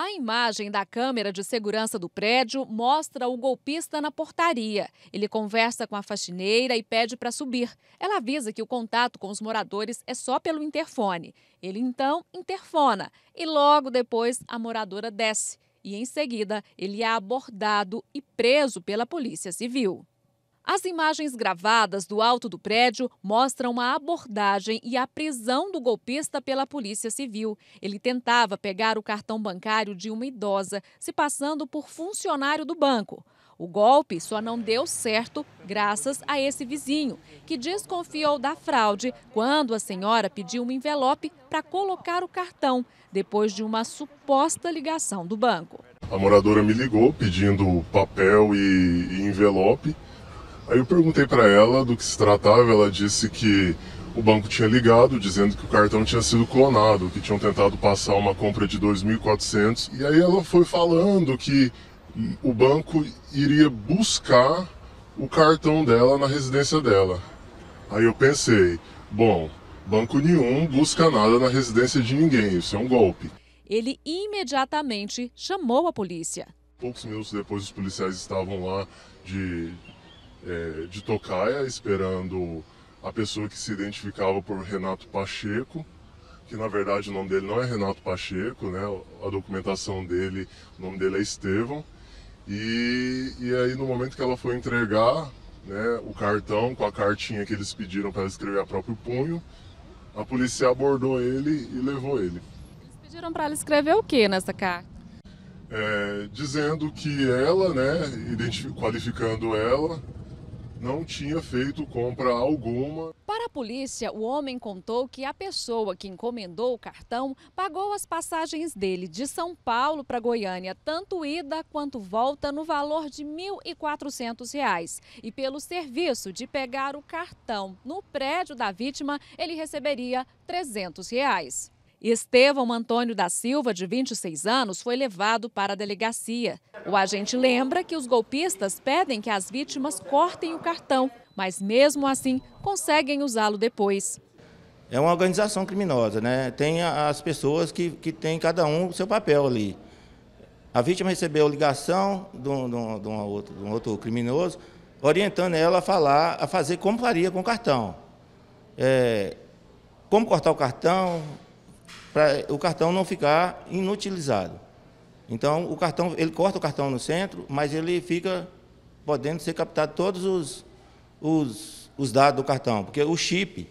A imagem da câmera de segurança do prédio mostra o golpista na portaria. Ele conversa com a faxineira e pede para subir. Ela avisa que o contato com os moradores é só pelo interfone. Ele então interfona e logo depois a moradora desce. E em seguida ele é abordado e preso pela Polícia Civil. As imagens gravadas do alto do prédio mostram a abordagem e a prisão do golpista pela Polícia Civil. Ele tentava pegar o cartão bancário de uma idosa, se passando por funcionário do banco. O golpe só não deu certo graças a esse vizinho, que desconfiou da fraude quando a senhora pediu um envelope para colocar o cartão, depois de uma suposta ligação do banco. A moradora me ligou pedindo papel e envelope. Aí eu perguntei para ela do que se tratava, ela disse que o banco tinha ligado dizendo que o cartão tinha sido clonado, que tinham tentado passar uma compra de 2.400. E aí ela foi falando que o banco iria buscar o cartão dela na residência dela. Aí eu pensei, bom, banco nenhum busca nada na residência de ninguém, isso é um golpe. Ele imediatamente chamou a polícia. Poucos minutos depois, os policiais estavam lá de é, de tocaia, esperando a pessoa que se identificava por Renato Pacheco, que na verdade o nome dele não é Renato Pacheco, né? A documentação dele, o nome dele é Estevão. E, e aí no momento que ela foi entregar né, o cartão com a cartinha que eles pediram para escrever a próprio punho, a polícia abordou ele e levou ele. Eles pediram para ela escrever o que nessa carta? É, dizendo que ela, né, qualificando ela, não tinha feito compra alguma. Para a polícia, o homem contou que a pessoa que encomendou o cartão pagou as passagens dele de São Paulo para Goiânia, tanto ida quanto volta, no valor de R$ 1.400. E pelo serviço de pegar o cartão no prédio da vítima, ele receberia R$ 300. Reais. Estevão Antônio da Silva, de 26 anos, foi levado para a delegacia. O agente lembra que os golpistas pedem que as vítimas cortem o cartão, mas mesmo assim conseguem usá-lo depois. É uma organização criminosa, né? Tem as pessoas que, que têm cada um o seu papel ali. A vítima recebeu a ligação de um, de um, de um, outro, de um outro criminoso, orientando ela a falar, a fazer como faria com o cartão. É, como cortar o cartão, para o cartão não ficar inutilizado. Então, o cartão, ele corta o cartão no centro, mas ele fica podendo ser captado todos os, os, os dados do cartão, porque o chip,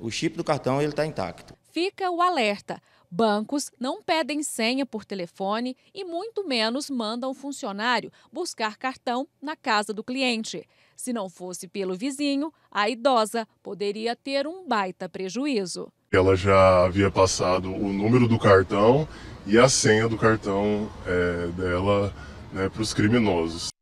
o chip do cartão, ele está intacto. Fica o alerta. Bancos não pedem senha por telefone e muito menos mandam funcionário buscar cartão na casa do cliente. Se não fosse pelo vizinho, a idosa poderia ter um baita prejuízo. Ela já havia passado o número do cartão e a senha do cartão é, dela né, para os criminosos.